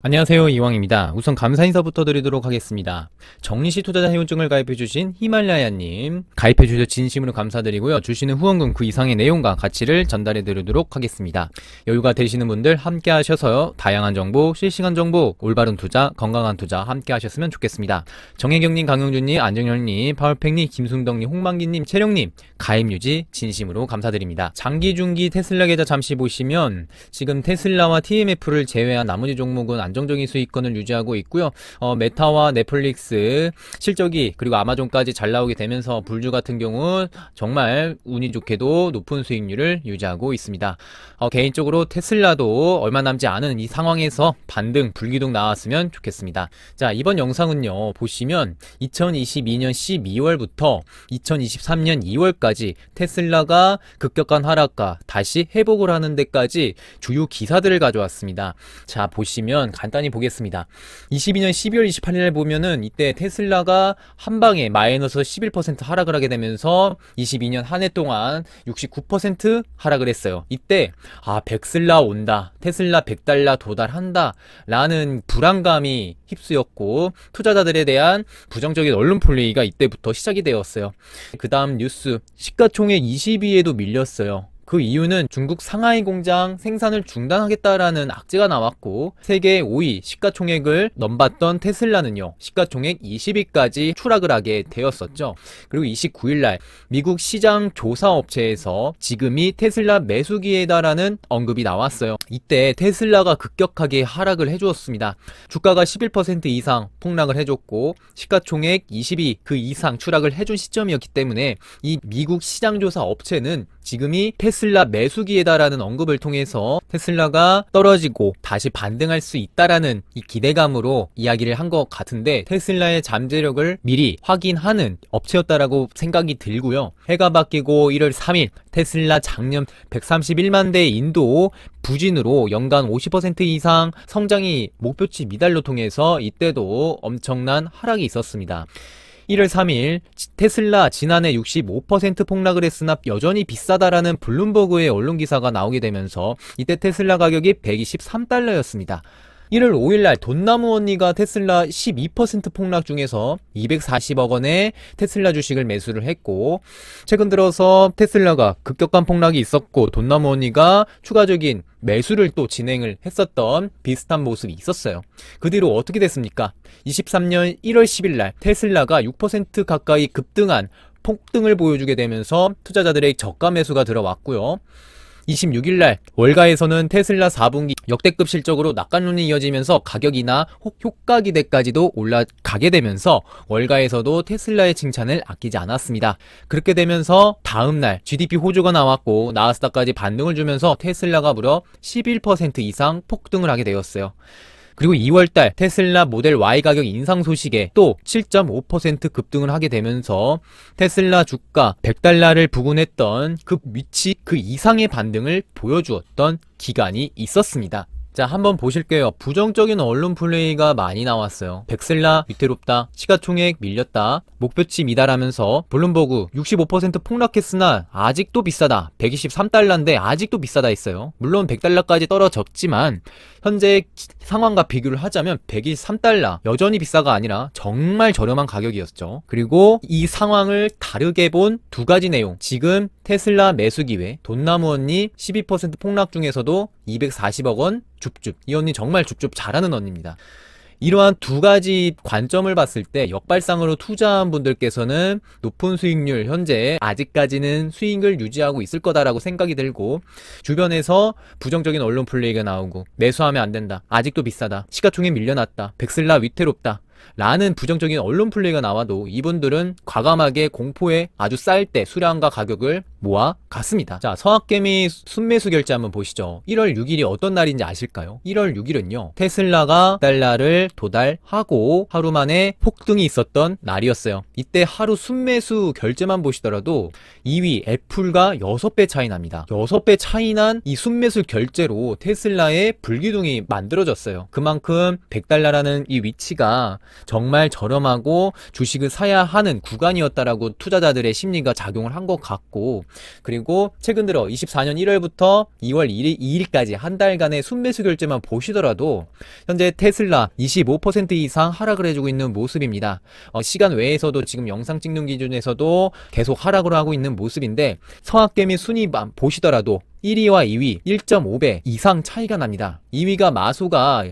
안녕하세요 이왕입니다. 우선 감사 인사부터 드리도록 하겠습니다. 정리시 투자자 회원증을 가입해주신 히말라야님 가입해주셔서 진심으로 감사드리고요. 주시는 후원금 그 이상의 내용과 가치를 전달해드리도록 하겠습니다. 여유가 되시는 분들 함께 하셔서 요 다양한 정보, 실시간 정보, 올바른 투자, 건강한 투자 함께 하셨으면 좋겠습니다. 정혜경님, 강영준님, 안정현님, 파울팩님, 김승덕님, 홍만기님, 채령님 가입 유지 진심으로 감사드립니다. 장기 중기 테슬라 계좌 잠시 보시면 지금 테슬라와 TMF를 제외한 나머지 종목은 안정적인 수익권을 유지하고 있고요. 어, 메타와 넷플릭스 실적이 그리고 아마존까지 잘 나오게 되면서 불주 같은 경우 정말 운이 좋게도 높은 수익률을 유지하고 있습니다. 어, 개인적으로 테슬라도 얼마 남지 않은 이 상황에서 반등 불기둥 나왔으면 좋겠습니다. 자 이번 영상은요 보시면 2022년 12월부터 2023년 2월까지 테슬라가 급격한 하락과 다시 회복을 하는 데까지 주요 기사들을 가져왔습니다. 자 보시면 간단히 보겠습니다. 22년 12월 28일에 보면은 이때 테슬라가 한 방에 마이너스 11% 하락을 하게 되면서 22년 한 해 동안 69% 하락을 했어요. 이때 아 백슬라 온다, 테슬라 100달러 도달한다 라는 불안감이 휩쓰였고 투자자들에 대한 부정적인 언론 플레이가 이때부터 시작이 되었어요. 그 다음 뉴스 시가총액 2 2위에도 밀렸어요. 그 이유는 중국 상하이 공장 생산을 중단하겠다라는 악재가 나왔고 세계 5위 시가총액을 넘봤던 테슬라는요 시가총액 20위까지 추락을 하게 되었었죠. 그리고 29일날 미국 시장 조사업체에서 지금이 테슬라 매수기에다라는 언급이 나왔어요. 이때 테슬라가 급격하게 하락을 해주었습니다. 주가가 11% 이상 폭락을 해줬고 시가총액 20위 그 이상 추락을 해준 시점이었기 때문에 이 미국 시장 조사 업체는 지금이 테슬라 테슬라 매수기에다라는 언급을 통해서 테슬라가 떨어지고 다시 반등할 수 있다라는 이 기대감으로 이야기를 한 것 같은데 테슬라의 잠재력을 미리 확인하는 업체였다라고 생각이 들고요. 해가 바뀌고 1월 3일 테슬라 작년 131만 대 인도 부진으로 연간 50% 이상 성장이 목표치 미달로 통해서 이때도 엄청난 하락이 있었습니다. 1월 3일 테슬라 지난해 65% 폭락을 했으나 여전히 비싸다라는 블룸버그의 언론 기사가 나오게 되면서 이때 테슬라 가격이 123달러였습니다. 1월 5일날 돈나무 언니가 테슬라 12% 폭락 중에서 240억 원의 테슬라 주식을 매수를 했고 최근 들어서 테슬라가 급격한 폭락이 있었고 돈나무 언니가 추가적인 매수를 또 진행을 했었던 비슷한 모습이 있었어요. 그 뒤로 어떻게 됐습니까? 23년 1월 10일 날 테슬라가 6% 가까이 급등한 폭등을 보여주게 되면서 투자자들의 저가 매수가 들어왔고요. 26일날 월가에서는 테슬라 4분기 역대급 실적으로 낙관론이 이어지면서 가격이나 효과 기대까지도 올라가게 되면서 월가에서도 테슬라의 칭찬을 아끼지 않았습니다. 그렇게 되면서 다음날 GDP 호조가 나왔고 나스닥까지 반등을 주면서 테슬라가 무려 11% 이상 폭등을 하게 되었어요. 그리고 2월달 테슬라 모델 Y 가격 인상 소식에 또 7.5% 급등을 하게 되면서 테슬라 주가 100달러를 부근했던 그 위치 그 이상의 반등을 보여주었던 기간이 있었습니다. 자 한번 보실게요 부정적인 언론 플레이가 많이 나왔어요 백셀라 위태롭다 시가총액 밀렸다 목표치 미달하면서 블룸버그 65% 폭락했으나 아직도 비싸다 123달러인데 아직도 비싸다 했어요 물론 100달러까지 떨어졌지만 현재 상황과 비교를 하자면 123달러 여전히 비싸가 아니라 정말 저렴한 가격이었죠 그리고 이 상황을 다르게 본 두 가지 내용 지금 테슬라 매수 기회 돈나무 언니 12% 폭락 중에서도 240억 원 줍줍. 이 언니 정말 줍줍 잘하는 언니입니다. 이러한 두 가지 관점을 봤을 때 역발상으로 투자한 분들께서는 높은 수익률 현재 아직까지는 수익을 유지하고 있을 거다라고 생각이 들고 주변에서 부정적인 언론 플레이가 나오고 매수하면 안 된다 아직도 비싸다 시가총액 밀려났다 백슬라 위태롭다 라는 부정적인 언론 플레이가 나와도 이분들은 과감하게 공포에 아주 쌀 때 수량과 가격을 모아 갔습니다. 자, 서학개미 순매수 결제 한번 보시죠. 1월 6일이 어떤 날인지 아실까요? 1월 6일은요. 테슬라가 달러를 도달하고 하루 만에 폭등이 있었던 날이었어요. 이때 하루 순매수 결제만 보시더라도 2위 애플과 6배 차이 납니다. 6배 차이 난 이 순매수 결제로 테슬라의 불기둥이 만들어졌어요. 그만큼 100달러라는 이 위치가 정말 저렴하고 주식을 사야 하는 구간이었다라고 투자자들의 심리가 작용을 한 것 같고 그리고 최근 들어 24년 1월부터 2월 1일, 2일까지 한 달간의 순매수 결제만 보시더라도 현재 테슬라 25% 이상 하락을 해주고 있는 모습입니다. 어, 시간 외에서도 지금 영상 찍는 기준에서도 계속 하락을 하고 있는 모습인데 성악계 및 순위만 보시더라도 1위와 2위 1.5배 이상 차이가 납니다. 2위가 마소가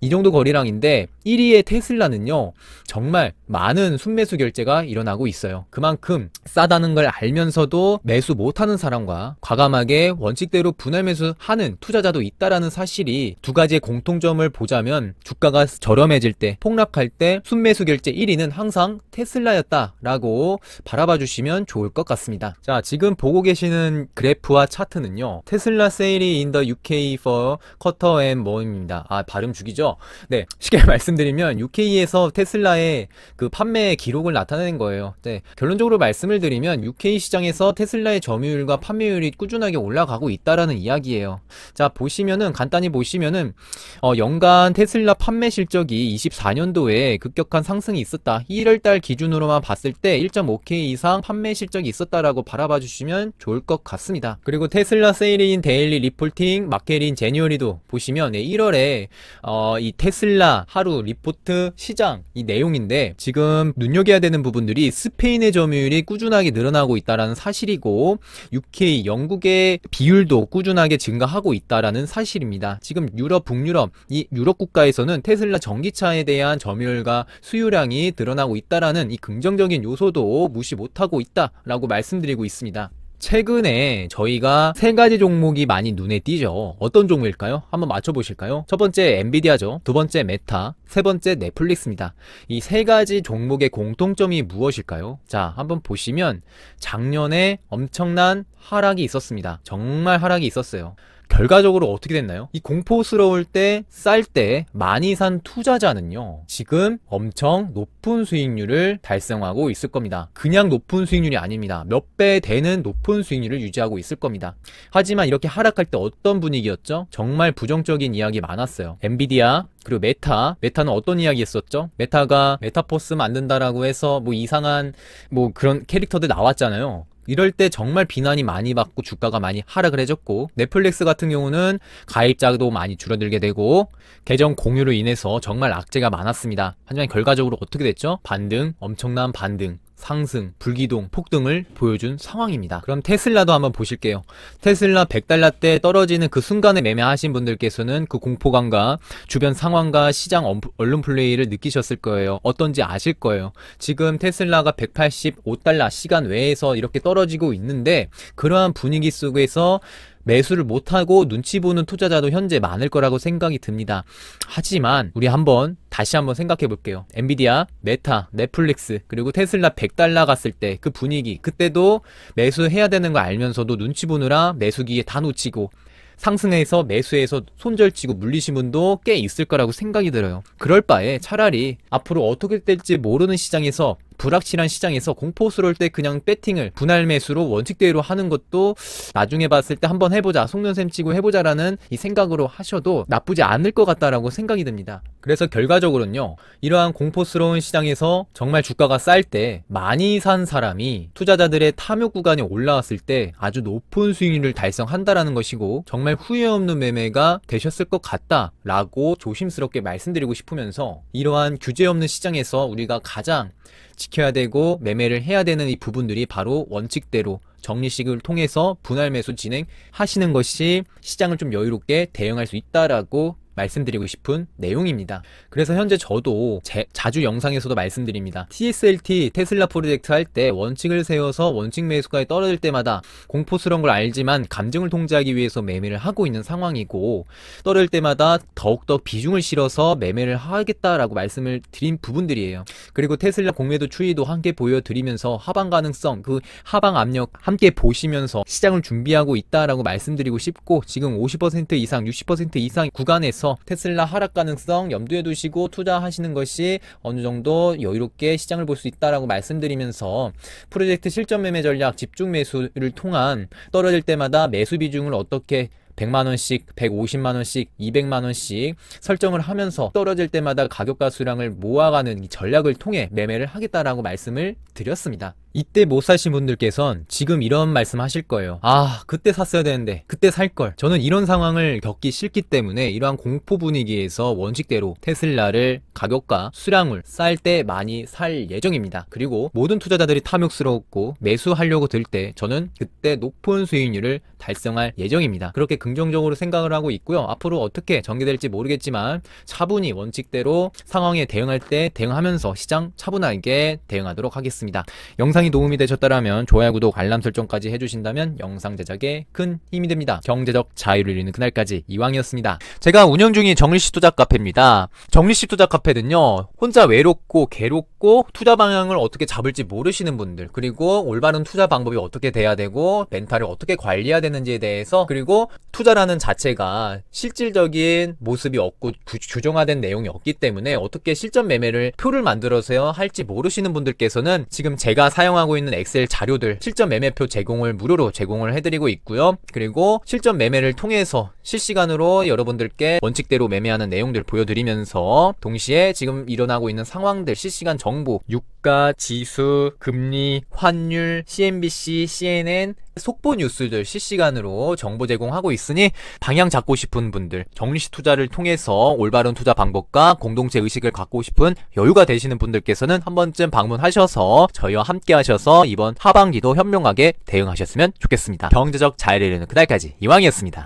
이 정도 거리랑인데 1위의 테슬라는요, 정말 많은 순매수 결제가 일어나고 있어요. 그만큼 싸다는 걸 알면서도 매수 못하는 사람과 과감하게 원칙대로 분할 매수하는 투자자도 있다라는 사실이 두 가지의 공통점을 보자면 주가가 저렴해질 때, 폭락할 때 순매수 결제 1위는 항상 테슬라였다라고 바라봐 주시면 좋을 것 같습니다. 자, 지금 보고 계시는 그래프와 차트는요, 테슬라 세일이 인더 UK for 쿼터 앤 모임입니다. 아, 발음 죽이죠? 네, 쉽게 말씀 말씀드리면 UK에서 테슬라의 그 판매 기록을 나타낸 거예요. 네. 결론적으로 말씀을 드리면 UK 시장에서 테슬라의 점유율과 판매율이 꾸준하게 올라가고 있다라는 이야기예요. 자, 보시면은 간단히 보시면은 어, 연간 테슬라 판매 실적이 24년도에 급격한 상승이 있었다. 1월 달 기준으로만 봤을 때 1.5K 이상 판매 실적이 있었다라고 바라봐 주시면 좋을 것 같습니다. 그리고 테슬라 세일인 데일리 리폴팅, 마켓인 제니어리도 보시면 네, 1월에 어, 이 테슬라 하루 리포트, 시장 이 내용인데 지금 눈여겨야 되는 부분들이 스페인의 점유율이 꾸준하게 늘어나고 있다라는 사실이고 UK, 영국의 비율도 꾸준하게 증가하고 있다라는 사실입니다. 지금 유럽, 북유럽 이 유럽 국가에서는 테슬라 전기차에 대한 점유율과 수요량이 늘어나고 있다라는 이 긍정적인 요소도 무시 못하고 있다라고 말씀드리고 있습니다. 최근에 저희가 세 가지 종목이 많이 눈에 띄죠. 어떤 종목일까요? 한번 맞춰보실까요? 첫 번째 엔비디아죠. 두 번째 메타, 세 번째 넷플릭스입니다. 이 세 가지 종목의 공통점이 무엇일까요? 자, 한번 보시면 작년에 엄청난 하락이 있었습니다. 정말 하락이 있었어요. 결과적으로 어떻게 됐나요? 이 공포스러울 때 쌀 때 많이 산 투자자는요. 지금 엄청 높은 수익률을 달성하고 있을 겁니다. 그냥 높은 수익률이 아닙니다. 몇 배 되는 높은 수익률을 유지하고 있을 겁니다. 하지만 이렇게 하락할 때 어떤 분위기였죠? 정말 부정적인 이야기 많았어요. 엔비디아 그리고 메타 메타는 어떤 이야기 했었죠? 메타가 메타포스 만든다라고 해서 뭐 이상한 뭐 그런 캐릭터들 나왔잖아요. 이럴 때 정말 비난이 많이 받고 주가가 많이 하락을 해줬고 넷플릭스 같은 경우는 가입자도 많이 줄어들게 되고 계정 공유로 인해서 정말 악재가 많았습니다. 하지만 결과적으로 어떻게 됐죠? 반등, 엄청난 반등. 상승, 불기동, 폭등을 보여준 상황입니다. 그럼 테슬라도 한번 보실게요. 테슬라 100달러대 떨어지는 그 순간에 매매하신 분들께서는 그 공포감과 주변 상황과 시장 언론 플레이를 느끼셨을 거예요. 어떤지 아실 거예요. 지금 테슬라가 185달러 시간 외에서 이렇게 떨어지고 있는데 그러한 분위기 속에서 매수를 못하고 눈치 보는 투자자도 현재 많을 거라고 생각이 듭니다. 하지만 우리 한번 다시 한번 생각해 볼게요. 엔비디아, 메타, 넷플릭스, 그리고 테슬라 100달러 갔을 때 그 분위기, 그때도 매수해야 되는 거 알면서도 눈치 보느라 매수기에 다 놓치고 상승해서 매수해서 손절치고 물리신 분도 꽤 있을 거라고 생각이 들어요. 그럴 바에 차라리 앞으로 어떻게 될지 모르는 시장에서 불확실한 시장에서 공포스러울 때 그냥 배팅을 분할 매수로 원칙대로 하는 것도 나중에 봤을 때 한번 해보자 속눈샘 치고 해보자라는 이 생각으로 하셔도 나쁘지 않을 것 같다라고 생각이 듭니다 그래서 결과적으로는요 이러한 공포스러운 시장에서 정말 주가가 쌀 때 많이 산 사람이 투자자들의 탐욕 구간이 올라왔을 때 아주 높은 수익률을 달성한다라는 것이고 정말 후회 없는 매매가 되셨을 것 같다라고 조심스럽게 말씀드리고 싶으면서 이러한 규제 없는 시장에서 우리가 가장 지켜야 되고 매매를 해야 되는 이 부분들이 바로 원칙대로 정리식을 통해서 분할 매수 진행하시는 것이 시장을 좀 여유롭게 대응할 수 있다라고 말씀드리고 싶은 내용입니다. 그래서 현재 저도 제, 자주 영상에서도 말씀드립니다. TSLT 테슬라 프로젝트 할 때 원칙을 세워서 원칙 매수가에 떨어질 때마다 공포스러운 걸 알지만 감정을 통제하기 위해서 매매를 하고 있는 상황이고 떨어질 때마다 더욱더 비중을 실어서 매매를 하겠다라고 말씀을 드린 부분들이에요. 그리고 테슬라 공매도 추이도 함께 보여드리면서 하방 가능성, 그 하방 압력 함께 보시면서 시장을 준비하고 있다라고 말씀드리고 싶고 지금 50% 이상, 60% 이상 구간에서 따라서 테슬라 하락 가능성 염두에 두시고 투자하시는 것이 어느 정도 여유롭게 시장을 볼 수 있다라고 말씀드리면서 프로젝트 실전 매매 전략 집중 매수를 통한 떨어질 때마다 매수 비중을 어떻게 100만원씩, 150만원씩, 200만원씩 설정을 하면서 떨어질 때마다 가격과 수량을 모아가는 전략을 통해 매매를 하겠다라고 말씀을 드렸습니다. 이때 못 사신 분들께선 지금 이런 말씀 하실 거예요. 아, 그때 샀어야 되는데, 그때 살걸. 저는 이런 상황을 겪기 싫기 때문에 이러한 공포 분위기에서 원칙대로 테슬라를 가격과 수량을 쌀 때 많이 살 예정입니다. 그리고 모든 투자자들이 탐욕스럽고 매수하려고 들 때 저는 그때 높은 수익률을 달성할 예정입니다. 그렇게 긍정적으로 생각을 하고 있고요. 앞으로 어떻게 전개될지 모르겠지만 차분히 원칙대로 상황에 대응할 때 대응하면서 시장 차분하게 대응하도록 하겠습니다. 영상 영상이 도움이 되셨다면 좋아요, 구독, 알람 설정까지 해주신다면 영상 제작에 큰 힘이 됩니다. 경제적 자유를 이루는 그날까지 이왕이었습니다. 제가 운영 중인 정리시 투자 카페입니다. 정리시 투자 카페는요. 혼자 외롭고 괴롭고 투자 방향을 어떻게 잡을지 모르시는 분들 그리고 올바른 투자 방법이 어떻게 돼야 되고 멘탈을 어떻게 관리해야 되는지에 대해서 그리고 투자라는 자체가 실질적인 모습이 없고 구, 규정화된 내용이 없기 때문에 어떻게 실전 매매를 표를 만들어서 할지 모르시는 분들께서는 지금 제가 사용 사용하고 있는 엑셀 자료들 실전 매매표 제공을 무료로 제공을 해드리고 있고요. 그리고 실전 매매를 통해서 실시간으로 여러분들께 원칙대로 매매하는 내용들 보여드리면서 동시에 지금 일어나고 있는 상황들 실시간 정보 6 주가, 지수, 금리, 환율, CNBC, CNN, 속보 뉴스들 실시간으로 정보 제공하고 있으니 방향 잡고 싶은 분들, 정리식 투자를 통해서 올바른 투자 방법과 공동체 의식을 갖고 싶은 여유가 되시는 분들께서는 한 번쯤 방문하셔서 저희와 함께 하셔서 이번 하반기도 현명하게 대응하셨으면 좋겠습니다. 경제적 자유를 이루는 그날까지 이왕이었습니다.